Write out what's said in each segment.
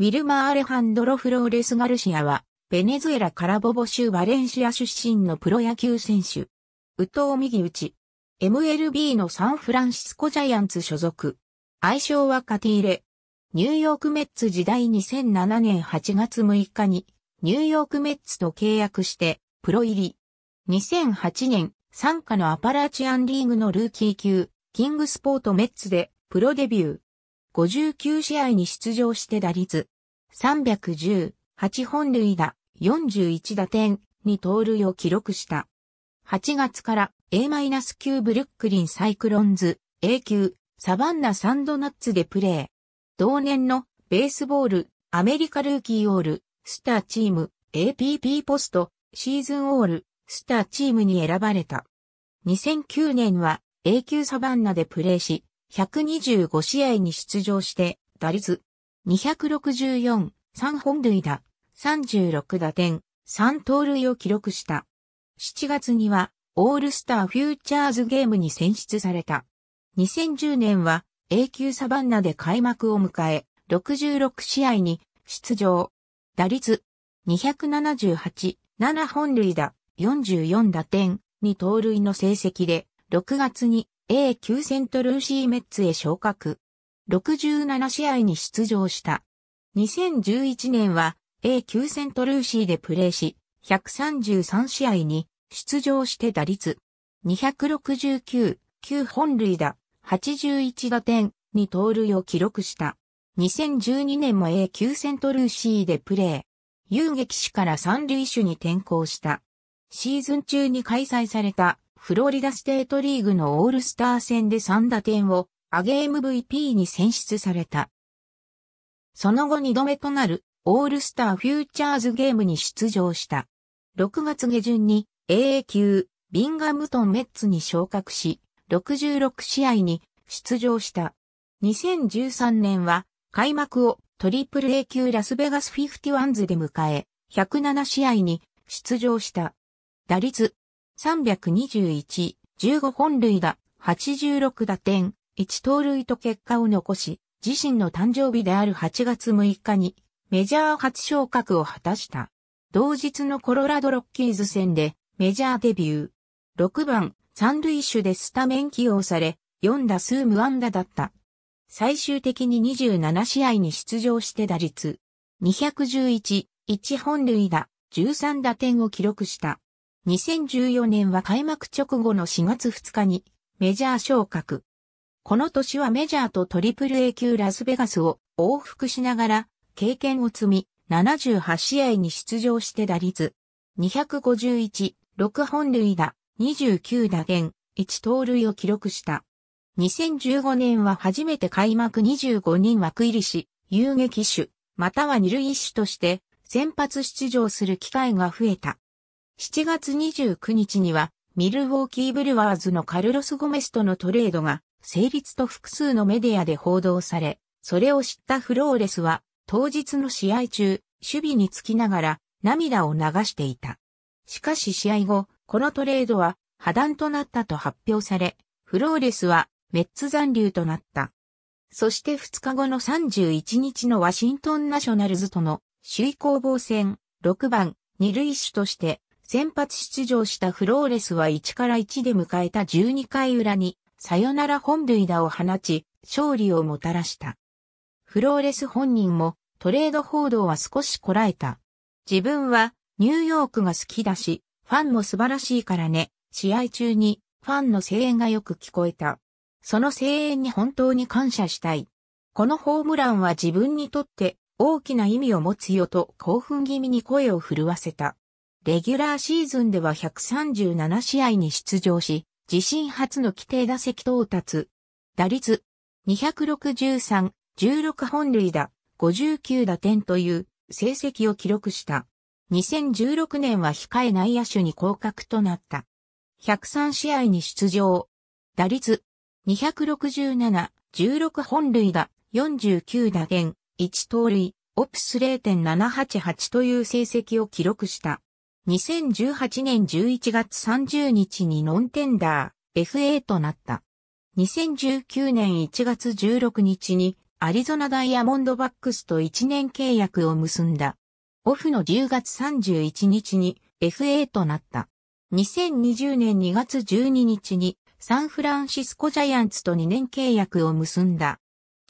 ウィルマ・アレハンドロ・フローレス・ガルシアは、ベネズエラ・カラボボ州バレンシア出身のプロ野球選手。宇藤右打ち。MLB のサンフランシスコジャイアンツ所属。愛称はカティーレ。ニューヨークメッツ時代2007年8月6日に、ニューヨークメッツと契約して、プロ入り。2008年、参加のアパラチアンリーグのルーキー級、キングスポートメッツで、プロデビュー。59試合に出場して打率310、8本塁打、41打点、に盗塁を記録した。8月から A-9 ブルックリンサイクロンズ、A 級、サバンナサンドナッツでプレー。同年のベースボール、アメリカルーキーオール、スターチーム、APP ポスト、シーズンオール、スターチームに選ばれた。2009年は A 級サバンナでプレーし、125試合に出場して、打率264、3本塁打、36打点、3盗塁を記録した。7月には、オールスターフューチャーズゲームに選出された。2010年は、A 級サバンナで開幕を迎え、66試合に出場。打率278、7本塁打、44打点、2盗塁の成績で、6月に A 級セントルーシーメッツへ昇格。67試合に出場した。2011年は A 級セントルーシーでプレーし、133試合に出場して打率269、9本塁打、81打点、に盗塁を記録した。2012年も A 級セントルーシーでプレー。遊撃士から三塁手に転向した。シーズン中に開催されたフロリダステートリーグのオールスター戦で3打点をゲー MVP に選出された。その後2度目となるオールスターフューチャーズゲームに出場した。6月下旬に AA 級ビンガムトンメッツに昇格し、66試合に出場した。2013年は開幕をトリプル A 級ラスベガスフィフティワンズで迎え、107試合に出場した。打率321、15本塁打、86打点、1盗塁と結果を残し、自身の誕生日である8月6日にメジャー初昇格を果たした。同日のコロラドロッキーズ戦でメジャーデビュー。6番、三塁手でスタメン起用され、4打数無安打だった。最終的に27試合に出場して打率。211、1本塁打、13打点を記録した。2014年は開幕直後の4月2日にメジャー昇格。この年はメジャーとトリプル a 級ラスベガスを往復しながら経験を積み78試合に出場して打率251、6本塁打、29打点、1盗塁を記録した。2015年は初めて開幕25人枠入りし、遊撃手、または二塁手として先発出場する機会が増えた。7月29日には、ミルウォーキーブルワーズのカルロス・ゴメスとのトレードが成立と複数のメディアで報道され、それを知ったフローレスは当日の試合中、守備につきながら涙を流していた。しかし試合後、このトレードは破談となったと発表され、フローレスはメッツ残留となった。そして2日後の31日のワシントンナショナルズとの首位攻防戦6番二塁手として先発出場したフローレスは1から1で迎えた12回裏に、サヨナラ本塁打を放ち、勝利をもたらした。フローレス本人も、トレード報道は少しこらえた。自分は、ニューヨークが好きだし、ファンも素晴らしいからね、試合中に、ファンの声援がよく聞こえた。その声援に本当に感謝したい。このホームランは自分にとって大きな意味を持つよと興奮気味に声を震わせた。レギュラーシーズンでは137試合に出場し、自身初の規定打席到達。打率263、16本塁打、59打点という成績を記録した。2016年は控え内野手に降格となった。103試合に出場。打率267、16本塁打、49打点、1盗塁、オプス0.788という成績を記録した。2018年11月30日にノンテンダー FA となった。2019年1月16日にアリゾナダイヤモンドバックスと1年契約を結んだ。オフの10月31日に FA となった。2020年2月12日にサンフランシスコジャイアンツと2年契約を結んだ。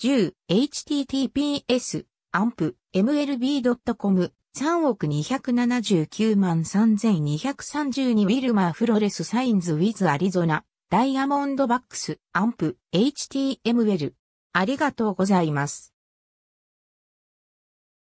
10https mlb.com 3億279万3232ウィルマー・フロレス・サインズ・ウィズ・アリゾナ、ダイヤモンドバックス、アンプ、HTM l ありがとうございます。